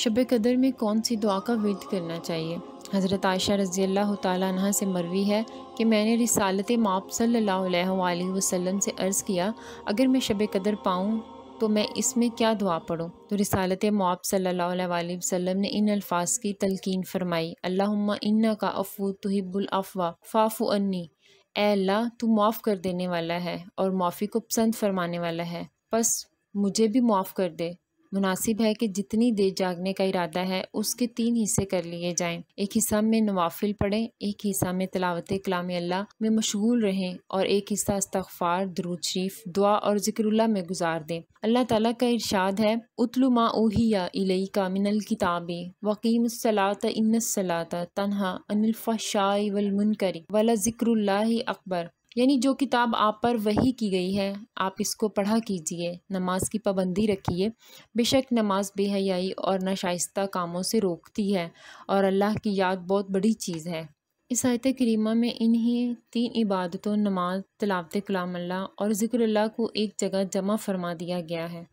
शब कदर में कौन सी दुआ का वर्द करना चाहिए हज़रत आयशा रज़ी अल्लाह तह से मरवी है कि मैंने रिसालत माप सल्ला वसम से अर्ज़ किया अगर मैं शब कदर पाऊँ तो मैं इसमें क्या दुआ पढ़ूँ तो रिसालत माप सल्ला वसम ने इन अल्फाज की तलकिन फरमाई अल्लाह इन्ना का अफ़ू तुहिबुलफ़वा फाफु अन्नी ए अल्लाह तू माफ़ कर देने वाला है और माफ़ी को पसंद फरमाने वाला है बस मुझे भी माफ़ कर दे मुनासिब है कि जितनी देर जागने का इरादा है उसके तीन हिस्से कर लिए जाएं एक हिस्सा में नवाफिल पढ़ें एक हिस्सा में तलावत कलाम अल्लाह में मशगूल रहें और एक हिस्सा इस्तफ़ार दरूद शरीफ दुआ और जिक्रुल्ला में गुजार दें अल्लाह ताला का इरशाद है उतलु मा ओहिया इलई का मिनल किताबी वकीम सलात इन सलात तनहा फ़शाई शाह वलमनकरी वाला जिक्र अकबर यानी जो किताब आप पर वही की गई है आप इसको पढ़ा कीजिए नमाज की पाबंदी रखिए बेशक नमाज बेहयाई और नाशाइस्ता कामों से रोकती है और अल्लाह की याद बहुत बड़ी चीज़ है इस आयत करीमा में इन्हीं तीन इबादतों नमाज तलावत कलाम अल्लाह और ज़िक्र अल्लाह को एक जगह जमा फरमा दिया गया है